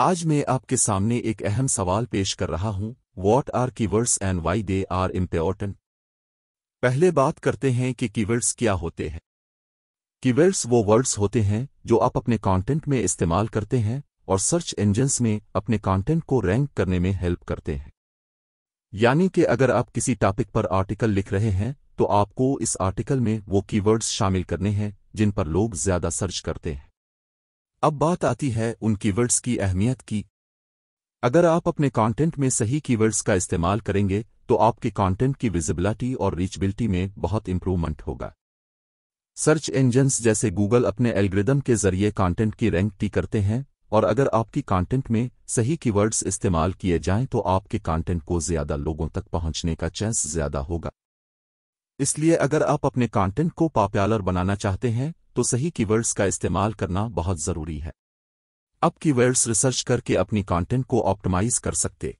आज मैं आपके सामने एक अहम सवाल पेश कर रहा हूं what are keywords and why they are important पहले बात करते हैं कि कीवर्ड्स क्या होते हैं कीवर्ड्स वो वर्ड्स होते हैं जो आप अपने कंटेंट में इस्तेमाल करते हैं और सर्च इंजन्स में अपने कंटेंट को रैंक करने में हेल्प करते हैं यानी कि अगर आप किसी टॉपिक पर आर्टिकल लिख रहे हैं तो आपको इस आर्टिकल में वो कीवर्ड्स शामिल करने हैं जिन पर लोग ज्यादा सर्च करते हैं अब बात आती है उन कीवर्ड्स की अहमियत की अगर आप अपने कंटेंट में सही कीवर्ड्स का इस्तेमाल करेंगे तो आपके कंटेंट की विजिबिलिटी और रीचबिलिटी में बहुत इम्प्रूवमेंट होगा सर्च इंजन्स जैसे गूगल अपने एल्ग्रिदम के जरिए कंटेंट की रैंक टी करते हैं और अगर आपकी कंटेंट में सही कीवर्ड्स इस्तेमाल किए जाएं तो आपके कंटेंट को ज्यादा लोगों तक पहुंचने का चांस ज्यादा होगा इसलिए अगर आप अपने कंटेंट को पॉपुलर बनाना चाहते हैं तो सही कीवर्ड्स का इस्तेमाल करना बहुत ज़रूरी है अब कीवर्ड्स रिसर्च करके अपनी कंटेंट को ऑप्टिमाइज कर सकते